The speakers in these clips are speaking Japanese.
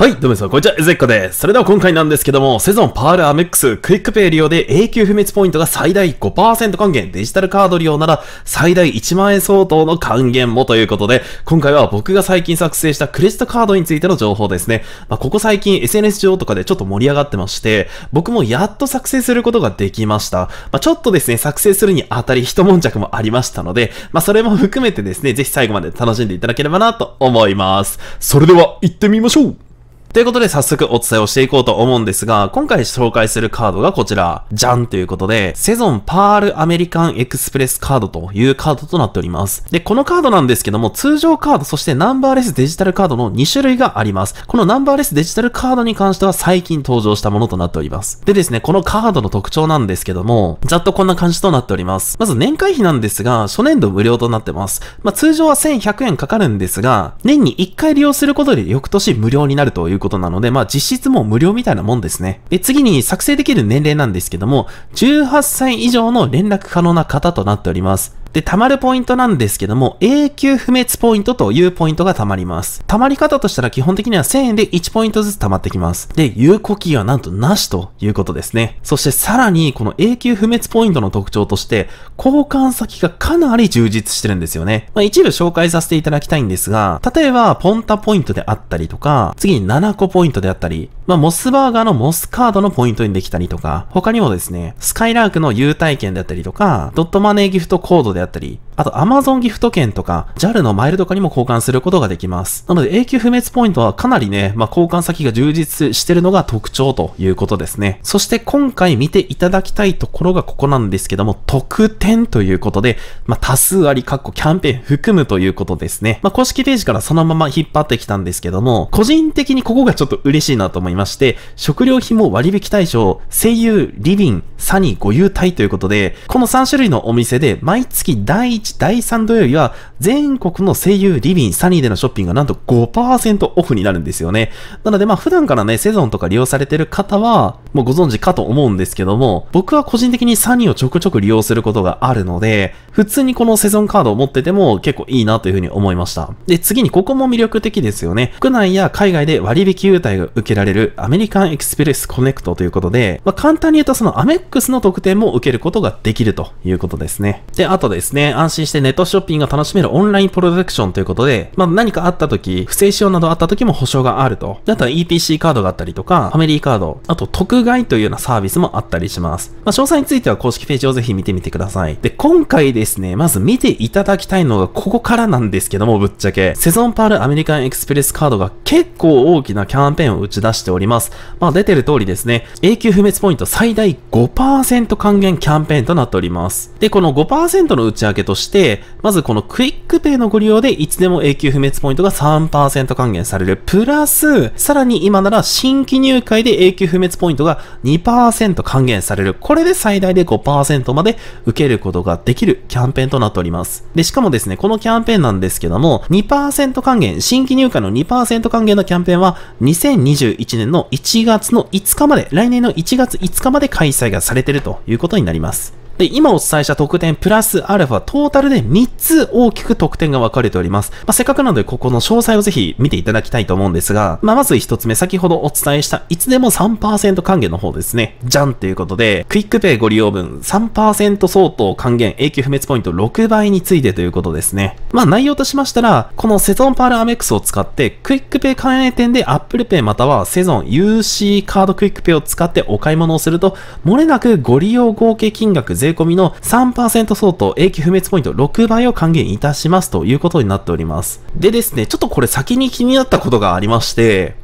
はい、どうも皆さん、こんにちは、エゼッコです。それでは今回なんですけども、セゾンパールアメックスクイックペイ利用で永久不滅ポイントが最大5%還元、デジタルカード利用なら最大1万円相当の還元もということで、今回は僕が最近作成したクレジットカードについての情報ですね。まあ、ここ最近 SNS 上とかでちょっと盛り上がってまして、僕もやっと作成することができました。まあ、ちょっとですね、作成するにあたり一悶着もありましたので、まあ、それも含めてですね、ぜひ最後まで楽しんでいただければなと思います。それでは、行ってみましょうということで早速お伝えをしていこうと思うんですが、今回紹介するカードがこちら、じゃんということで、セゾンパールアメリカンエクスプレスカードというカードとなっております。で、このカードなんですけども、通常カード、そしてナンバーレスデジタルカードの2種類があります。このナンバーレスデジタルカードに関しては最近登場したものとなっております。でですね、このカードの特徴なんですけども、ざっとこんな感じとなっております。まず年会費なんですが、初年度無料となってます。まあ、通常は1100円かかるんですが、年に1回利用することで翌年無料になるということなので、まあ実質もう無料みたいなもんですね。で、次に作成できる年齢なんですけども、18歳以上の連絡可能な方となっております。で、溜まるポイントなんですけども、永久不滅ポイントというポイントが溜まります。溜まり方としたら基本的には1000円で1ポイントずつ溜まってきます。で、有効期限はなんとなしということですね。そしてさらに、この永久不滅ポイントの特徴として、交換先がかなり充実してるんですよね。まあ、一部紹介させていただきたいんですが、例えば、ポンタポイントであったりとか、次に7個ポイントであったり、まあ、モスバーガーのモスカードのポイントにできたりとか、他にもですね、スカイラークの優待券であったりとか、ドットマネーギフトコードであったり、あと Amazon ギフト券とか JAL のマイルとかにも交換することができます。なので永久不滅ポイントはかなりね、まあ、交換先が充実してるのが特徴ということですね。そして今回見ていただきたいところがここなんですけども、特典ということで、まあ、多数あり、かっこキャンペーン含むということですね。まあ、公式ページからそのまま引っ張ってきたんですけども、個人的にここがちょっと嬉しいなと思いまして、食料品も割引対象、声優、リビン、サニー、ご優待ということで、この3種類のお店で毎月第1第3土曜日は全国の声優リビンサニーでのショッピングがなんと5%オフになるんですよね。なのでまあ普段からね、セゾンとか利用されてる方は、もうご存知かと思うんですけども、僕は個人的にサニーをちょくちょく利用することがあるので、普通にこのセゾンカードを持ってても結構いいなというふうに思いました。で、次にここも魅力的ですよね。国内や海外で割引優待が受けられるアメリカンエクスプレスコネクトということで、まあ、簡単に言うとそのアメックスの特典も受けることができるということですね。で、あとですね、安心してネットショッピングが楽しめるオンラインプロダクションということで、まあ、何かあった時、不正使用などあった時も保証があると。あとは e p c カードがあったりとか、ファミリーカード、あと特爆買いというようなサービスもあったりします。まあ、詳細については公式ページをぜひ見てみてください。で、今回ですね、まず見ていただきたいのがここからなんですけども、ぶっちゃけ。セゾンパールアメリカンエクスプレスカードが結構大きなキャンペーンを打ち出しております。まあ、出てる通りですね、永久不滅ポイント最大5%還元キャンペーンとなっております。で、この5%の内訳として、まずこのクイックペイのご利用でいつでも永久不滅ポイントが3%還元される。プラス、さらに今なら新規入会で永久不滅ポイントがが2%還元される。これで最大で5%まで受けることができるキャンペーンとなっております。で、しかもですね、このキャンペーンなんですけども、2%還元、新規入荷の2%還元のキャンペーンは、2021年の1月の5日まで、来年の1月5日まで開催がされているということになります。で、今お伝えした特典プラスアルファ、トータルで3つ大きく特典が分かれております。まあ、せっかくなので、ここの詳細をぜひ見ていただきたいと思うんですが、まあ、まず1つ目、先ほどお伝えした、いつでも3%還元の方ですね。じゃんということで、クイックペイご利用分3%相当還元、永久不滅ポイント6倍についてということですね。まあ、内容としましたら、このセゾンパールアメックスを使って、クイックペイ関連店で Apple Pay またはセゾン UC カードクイックペイを使ってお買い物をすると、もれなくご利用合計金額税込みの3%相当永久不滅ポイント6倍を還元いたしますということになっております。でですね、ちょっとこれ先に気になったことがありまして、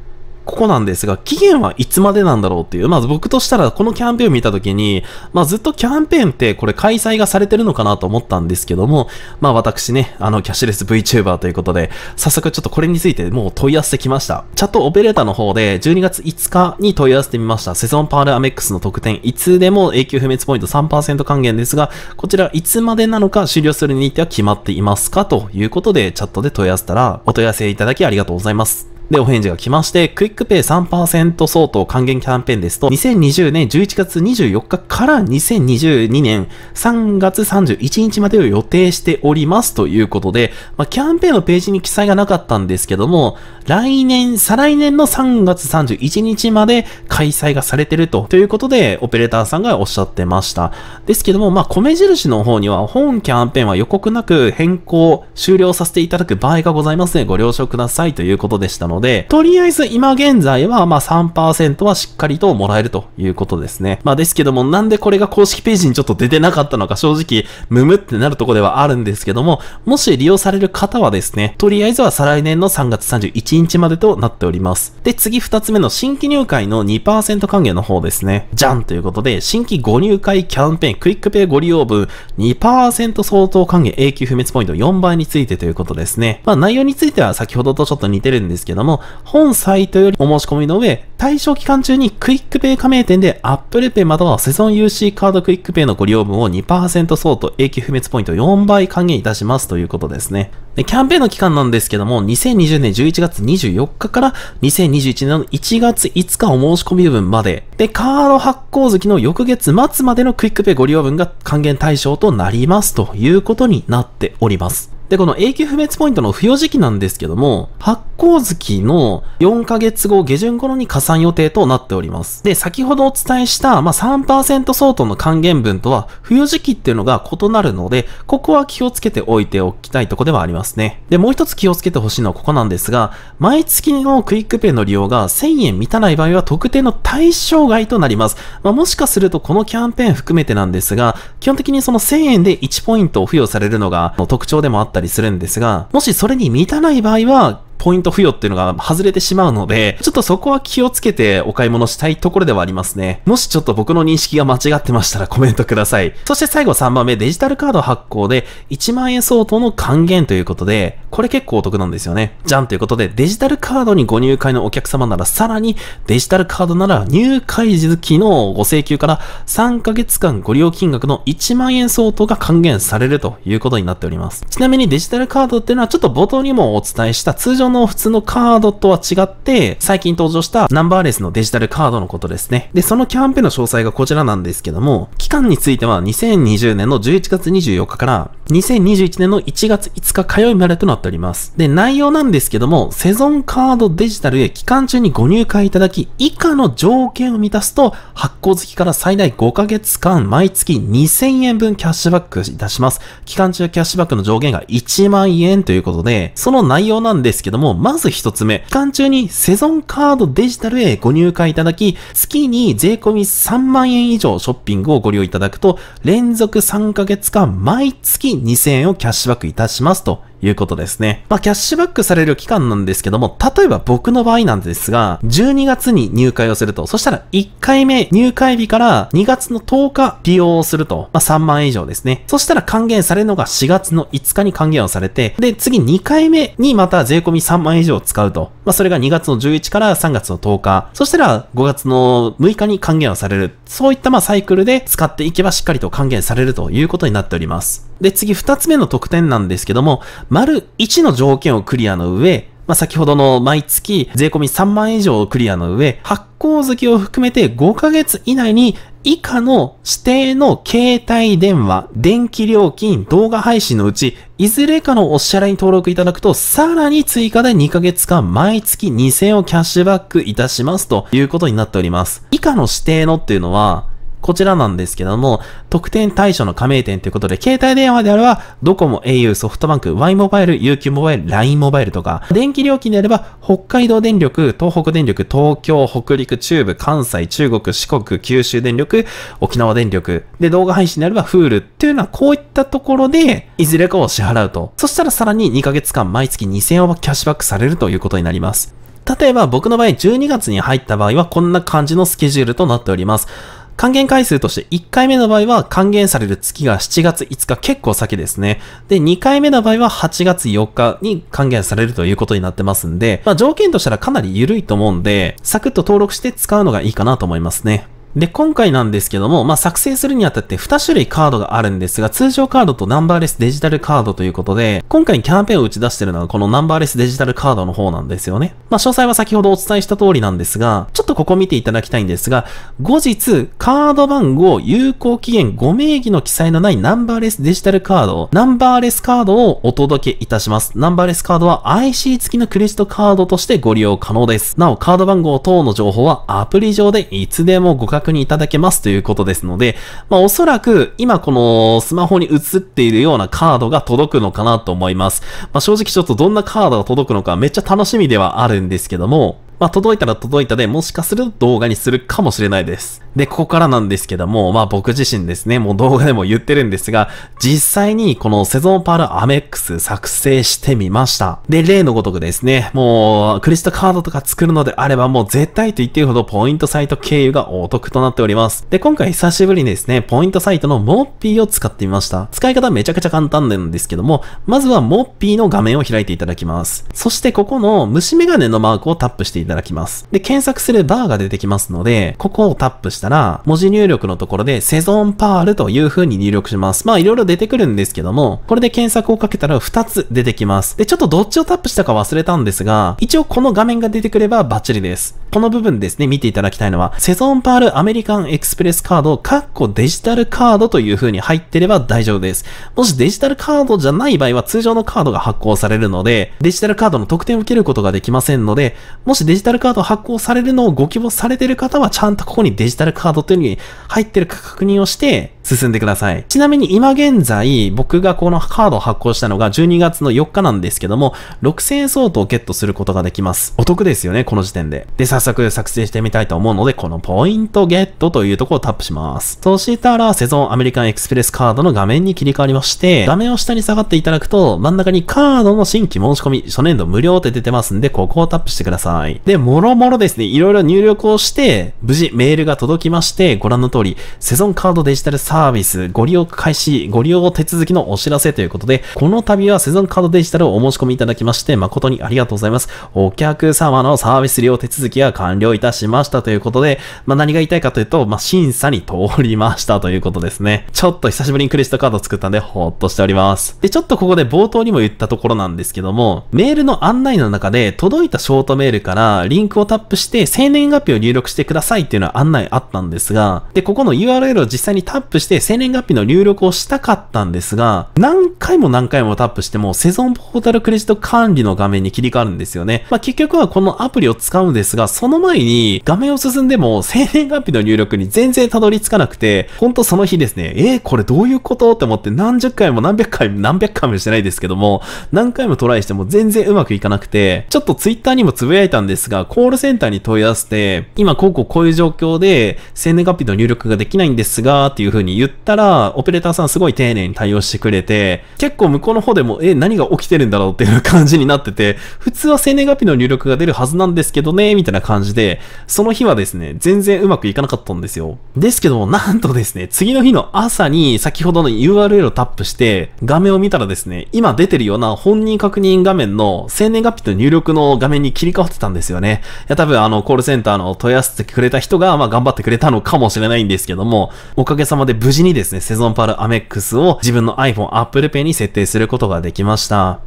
ここなんですが、期限はいつまでなんだろうっていう。まず僕としたら、このキャンペーンを見たときに、まあずっとキャンペーンってこれ開催がされてるのかなと思ったんですけども、まあ私ね、あのキャッシュレス VTuber ということで、早速ちょっとこれについてもう問い合わせてきました。チャットオペレーターの方で12月5日に問い合わせてみました。セゾンパールアメックスの特典、いつでも永久不滅ポイント3%還元ですが、こちらいつまでなのか終了する日程は決まっていますかということでチャットで問い合わせたら、お問い合わせいただきありがとうございます。で、お返事が来まして、クイックペイ3%相当還元キャンペーンですと、2020年11月24日から2022年3月31日までを予定しておりますということで、まあ、キャンペーンのページに記載がなかったんですけども、来年、再来年の3月31日まで開催がされてると、ということで、オペレーターさんがおっしゃってました。ですけども、まあ、米印の方には、本キャンペーンは予告なく変更、終了させていただく場合がございますの、ね。ご了承くださいということでしたので、ので、とりあえず今現在はまあ3%はしっかりともらえるということですね。まあですけども、なんでこれが公式ページにちょっと出てなかったのか正直、むむってなるところではあるんですけども、もし利用される方はですね、とりあえずは再来年の3月31日までとなっております。で、次2つ目の新規入会の2%還元の方ですね。じゃんということで、新規ご入会キャンペーン、クイックペイご利用分2%相当還元永久不滅ポイント4倍についてということですね。まあ内容については先ほどとちょっと似てるんですけども、も、本サイトよりお申し込みの上、対象期間中にクイックペイ加盟店で Apple Pay またはセゾン UC カードクイックペイのご利用分を2%相当永久不滅ポイント4倍還元いたしますということですね。で、キャンペーンの期間なんですけども、2020年11月24日から2021年の1月5日お申し込み分まで、で、カード発行月の翌月末までのクイックペイご利用分が還元対象となりますということになっております。で、この永久不滅ポイントの付与時期なんですけども、発行月の4ヶ月後下旬頃に加算予定となっております。で、先ほどお伝えした、まあ、3%相当の還元分とは、付与時期っていうのが異なるので、ここは気をつけておいておきたいとこではありますね。で、もう一つ気をつけてほしいのはここなんですが、毎月のクイックペイの利用が1000円満たない場合は特定の対象外となります。まあ、もしかするとこのキャンペーン含めてなんですが、基本的にその1000円で1ポイントを付与されるのが特徴でもあったったりするんですが、もしそれに満たない場合は、ポイント付与っていうのが外れてしまうので、ちょっとそこは気をつけてお買い物したいところではありますね。もしちょっと僕の認識が間違ってましたらコメントください。そして最後3番目、デジタルカード発行で1万円相当の還元ということで、これ結構お得なんですよね。じゃんということで、デジタルカードにご入会のお客様ならさらに、デジタルカードなら入会時期のご請求から3ヶ月間ご利用金額の1万円相当が還元されるということになっております。ちなみにデジタルカードっていうのはちょっと冒頭にもお伝えした通常常の普通のカードとは違って、最近登場したナンバーレスのデジタルカードのことですね。で、そのキャンペーンの詳細がこちらなんですけども、期間については2020年の11月24日から2021年の1月5日火曜日までとなっております。で、内容なんですけども、セゾンカードデジタルへ期間中にご入会いただき、以下の条件を満たすと、発行月から最大5ヶ月間毎月2000円分キャッシュバックいたします。期間中キャッシュバックの上限が1万円ということで、その内容なんですけどども、まず一つ目、期間中にセゾンカードデジタルへご入会いただき、月に税込み3万円以上ショッピングをご利用いただくと、連続3ヶ月間毎月2000円をキャッシュバックいたしますということですね。まあ、キャッシュバックされる期間なんですけども、例えば僕の場合なんですが、12月に入会をすると、そしたら1回目入会日から2月の10日利用をすると、まあ、3万円以上ですね。そしたら還元されるのが4月の5日に還元をされて、で、次2回目にまた税込み3万円以上使うと。まあ、それが2月の11から3月の10日、そしたら5月の6日に還元をされる。そういったまサイクルで使っていけばしっかりと還元されるということになっております。で、次2つ目の特典なんですけども、丸1の条件をクリアの上、まあ、先ほどの毎月税込み3万円以上をクリアの上、発行月を含めて5ヶ月以内に以下の指定の携帯電話、電気料金、動画配信のうち、いずれかのお支払いに登録いただくと、さらに追加で2ヶ月間毎月2000円をキャッシュバックいたしますということになっております。以下の指定のっていうのは、こちらなんですけども、特典対象の加盟店ということで、携帯電話であれば、ドコモ、au、ソフトバンク、y モバイル、UQ モバイル、LINE モバイルとか、電気料金であれば、北海道電力、東北電力、東京、北陸、中部、関西、中国、四国、九州電力、沖縄電力、で、動画配信であれば、フールっていうのは、こういったところで、いずれかを支払うと。そしたらさらに2ヶ月間、毎月2000円はキャッシュバックされるということになります。例えば僕の場合12月に入った場合はこんな感じのスケジュールとなっております。還元回数として1回目の場合は還元される月が7月5日結構先ですね。で、2回目の場合は8月4日に還元されるということになってますんで、まあ条件としたらかなり緩いと思うんで、サクッと登録して使うのがいいかなと思いますね。で、今回なんですけども、まあ、作成するにあたって2種類カードがあるんですが、通常カードとナンバーレスデジタルカードということで、今回キャンペーンを打ち出してるのはこのナンバーレスデジタルカードの方なんですよね。まあ、詳細は先ほどお伝えした通りなんですが、ちょっとここ見ていただきたいんですが、後日、カード番号、有効期限、5名義の記載のないナンバーレスデジタルカード、ナンバーレスカードをお届けいたします。ナンバーレスカードは IC 付きのクレジットカードとしてご利用可能です。なお、カード番号等の情報はアプリ上でいつでもご確確認いただけますということですので、まあおそらく今このスマホに映っているようなカードが届くのかなと思います。まあ正直ちょっとどんなカードが届くのかめっちゃ楽しみではあるんですけども、まあ、届いたら届いたで、もしかすると動画にするかもしれないです。で、ここからなんですけども、まあ僕自身ですね、もう動画でも言ってるんですが、実際にこのセゾンパールアメックス作成してみました。で、例のごとくですね、もうクリストカードとか作るのであればもう絶対と言ってるほどポイントサイト経由がお得となっております。で、今回久しぶりにですね、ポイントサイトのモッピーを使ってみました。使い方めちゃくちゃ簡単なんですけども、まずはモッピーの画面を開いていただきます。そしてここの虫眼鏡のマークをタップしていいただきます。で、検索するバーが出てきますので、ここをタップしたら、文字入力のところでセゾンパールという風に入力します。まあ、いろいろ出てくるんですけども、これで検索をかけたら2つ出てきます。で、ちょっとどっちをタップしたか忘れたんですが、一応この画面が出てくればバッチリです。この部分ですね、見ていただきたいのは、セゾンパールアメリカンエクスプレスカード、カッコデジタルカードという風に入ってれば大丈夫です。もしデジタルカードじゃない場合は通常のカードが発行されるので、デジタルカードの特典を受けることができませんので、もしデジタルカード発行されるのをご希望されている方は、ちゃんとここにデジタルカードというのに入ってるか確認をして、進んでください。ちなみに今現在、僕がこのカードを発行したのが12月の4日なんですけども、6000円相当をゲットすることができます。お得ですよね、この時点で。で早速作成してみたいと思うので、このポイントゲットというところをタップします。そしたら、セゾンアメリカンエクスプレスカードの画面に切り替わりまして、画面を下に下がっていただくと、真ん中にカードの新規申し込み、初年度無料って出てますんで、ここをタップしてください。で、もろもろですね、いろいろ入力をして、無事メールが届きまして、ご覧の通り、セゾンカードデジタルサービスご利用開始、ご利用手続きのお知らせということで、この度はセゾンカードデジタルをお申し込みいただきまして、誠にありがとうございます。お客様のサービス利用手続きやが完了いたしましたということで、まあ、何が言いたいかというと、まあ、審査に通りましたということですね。ちょっと久しぶりにクレジットカード作ったんで、ほっとしております。で、ちょっとここで冒頭にも言ったところなんですけども、メールの案内の中で、届いたショートメールからリンクをタップして、生年月日を入力してくださいっていうのは案内あったんですが、で、ここの URL を実際にタップして、生年月日の入力をしたかったんですが、何回も何回もタップしても、セゾンポータルクレジット管理の画面に切り替わるんですよね。まあ、結局はこのアプリを使うんですが、その前に画面を進んでも生年月日の入力に全然たどり着かなくて、ほんとその日ですね、えー、これどういうことって思って何十回も何百回も何百回もしてないですけども、何回もトライしても全然うまくいかなくて、ちょっとツイッターにもつぶやいたんですが、コールセンターに問い合わせて、今こうこうこういう状況で生年月日の入力ができないんですが、っていう風に言ったら、オペレーターさんすごい丁寧に対応してくれて、結構向こうの方でも、え、何が起きてるんだろうっていう感じになってて、普通は生年月日の入力が出るはずなんですけどね、みたいな感じで、その日はですね、全然うまくいかなかったんですよ。ですけども、なんとですね、次の日の朝に先ほどの URL をタップして、画面を見たらですね、今出てるような本人確認画面の生年月日と入力の画面に切り替わってたんですよね。いや、多分あの、コールセンターの問い合わせてくれた人が、まあ、頑張ってくれたのかもしれないんですけども、おかげさまで無事にですね、セゾンパルアメックスを自分の iPhone Apple Pay に設定することができました。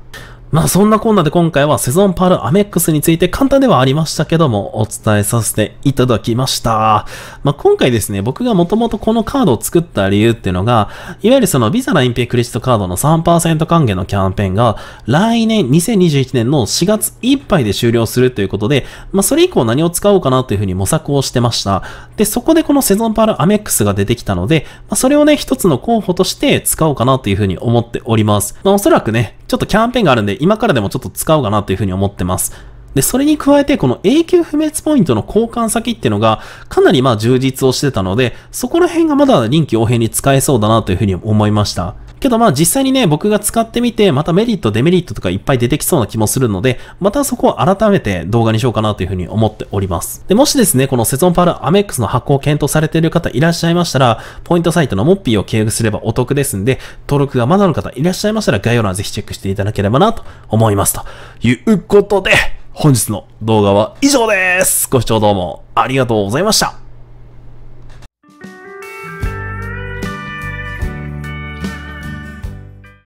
まあそんなこんなで今回はセゾンパールアメックスについて簡単ではありましたけどもお伝えさせていただきました。まあ今回ですね、僕がもともとこのカードを作った理由っていうのが、いわゆるそのビザラインペイクレジットカードの3%還元のキャンペーンが来年2021年の4月いっぱいで終了するということで、まあそれ以降何を使おうかなというふうに模索をしてました。で、そこでこのセゾンパールアメックスが出てきたので、まあ、それをね、一つの候補として使おうかなというふうに思っております。まあおそらくね、ちょっとキャンペーンがあるんで、今からでもちょっと使おうかなというふうに思ってます。で、それに加えて、この永久不滅ポイントの交換先っていうのが、かなりまあ充実をしてたので、そこら辺がまだ臨機応変に使えそうだなというふうに思いました。けどまあ実際にね、僕が使ってみて、またメリット、デメリットとかいっぱい出てきそうな気もするので、またそこを改めて動画にしようかなというふうに思っております。で、もしですね、このセゾンパールアメックスの発行を検討されている方いらっしゃいましたら、ポイントサイトのモッピーを契約すればお得ですんで、登録がまだの方いらっしゃいましたら概要欄ぜひチェックしていただければなと思います。ということで、本日の動画は以上です。ご視聴どうもありがとうございました。